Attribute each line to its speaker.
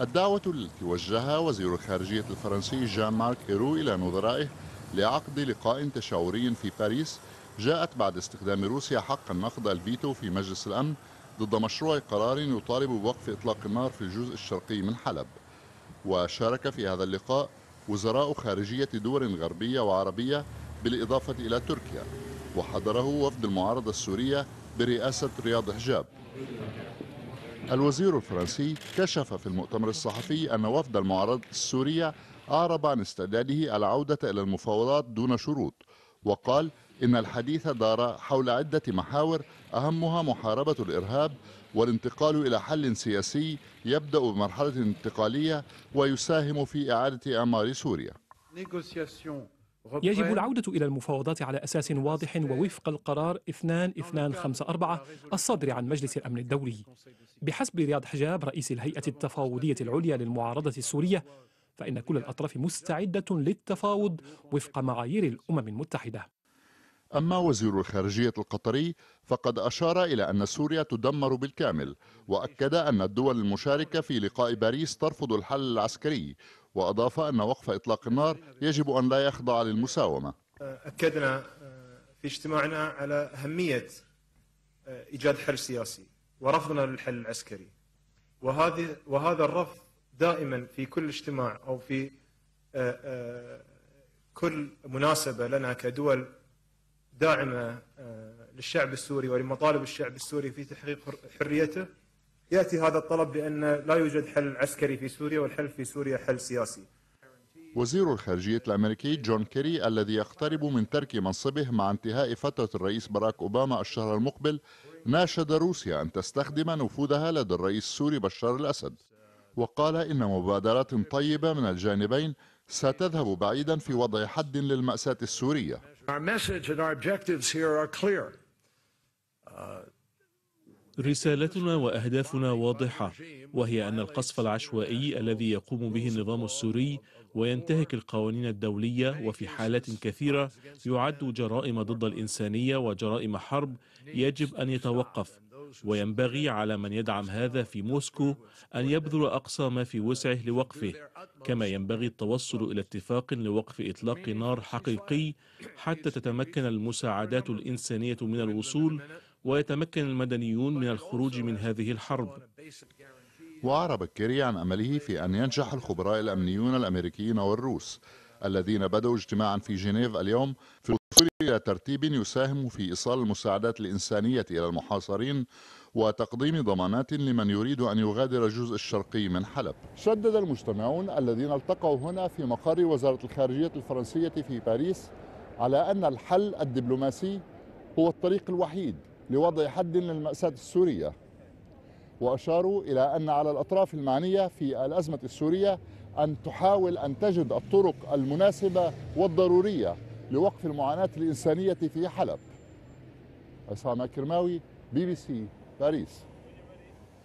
Speaker 1: الدعوة التي وجهها وزير الخارجية الفرنسي جان مارك إيرو إلى نظرائه لعقد لقاء تشاوري في باريس جاءت بعد استخدام روسيا حق النقض الفيتو في مجلس الأمن ضد مشروع قرار يطالب بوقف إطلاق النار في الجزء الشرقي من حلب وشارك في هذا اللقاء وزراء خارجية دول غربية وعربية بالإضافة إلى تركيا وحضره وفد المعارضة السورية برئاسة رياض حجاب الوزير الفرنسي كشف في المؤتمر الصحفي أن وفد المعارضة السورية أعرب عن استعداده العودة إلى المفاوضات دون شروط وقال إن الحديث دار حول عدة محاور أهمها محاربة الإرهاب والانتقال إلى حل سياسي يبدأ بمرحلة انتقالية ويساهم في إعادة إعمار سوريا يجب
Speaker 2: العودة إلى المفاوضات على أساس واضح ووفق القرار 2254 الصادر عن مجلس الأمن الدولي بحسب رياض حجاب رئيس الهيئة التفاوضية العليا للمعارضة السورية فإن كل الأطراف مستعدة للتفاوض وفق معايير الأمم المتحدة
Speaker 1: أما وزير الخارجية القطري فقد أشار إلى أن سوريا تدمر بالكامل وأكد أن الدول المشاركة في لقاء باريس ترفض الحل العسكري وأضاف أن وقف إطلاق النار يجب أن لا يخضع للمساومة
Speaker 3: أكدنا آه، في اجتماعنا على أهمية آه، إيجاد حل سياسي ورفضنا للحل العسكري وهذه وهذا الرفض دائما في كل اجتماع أو في آه، كل مناسبة لنا كدول داعمة للشعب السوري ولمطالب الشعب السوري في تحقيق حريته يأتي هذا الطلب لأن لا يوجد حل عسكري في سوريا والحل في سوريا حل سياسي
Speaker 1: وزير الخارجية الأمريكي جون كيري الذي يقترب من ترك منصبه مع انتهاء فترة الرئيس باراك أوباما الشهر المقبل ناشد روسيا أن تستخدم نفوذها لدى الرئيس السوري بشار الأسد وقال إن مبادرات طيبة من الجانبين ستذهب بعيدا في وضع حد للمأساة السورية رسالتنا
Speaker 2: واهدافنا واضحه وهي ان القصف العشوائي الذي يقوم به النظام السوري وينتهك القوانين الدوليه وفي حالات كثيره يعد جرائم ضد الانسانيه وجرائم حرب يجب ان يتوقف وينبغي على من يدعم هذا في موسكو ان يبذل اقصى ما في وسعه لوقفه كما ينبغي التوصل الى اتفاق لوقف اطلاق نار حقيقي حتى تتمكن المساعدات الانسانيه من الوصول ويتمكن المدنيون من الخروج من هذه الحرب
Speaker 1: وأعرب كيري عن أمله في أن ينجح الخبراء الأمنيون الأمريكيين والروس الذين بدأوا اجتماعا في جنيف اليوم في الوصول إلى ترتيب يساهم في إيصال المساعدات الإنسانية إلى المحاصرين وتقديم ضمانات لمن يريد أن يغادر الجزء الشرقي من حلب شدد المجتمعون الذين التقوا هنا في مقر وزارة الخارجية الفرنسية في باريس على أن الحل الدبلوماسي هو الطريق الوحيد لوضع حد للمأساة السورية وأشاروا إلى أن على الأطراف المعنية في الأزمة السورية أن تحاول أن تجد الطرق المناسبة والضرورية لوقف المعاناة الإنسانية في حلب عصام كرماوي بي بي سي باريس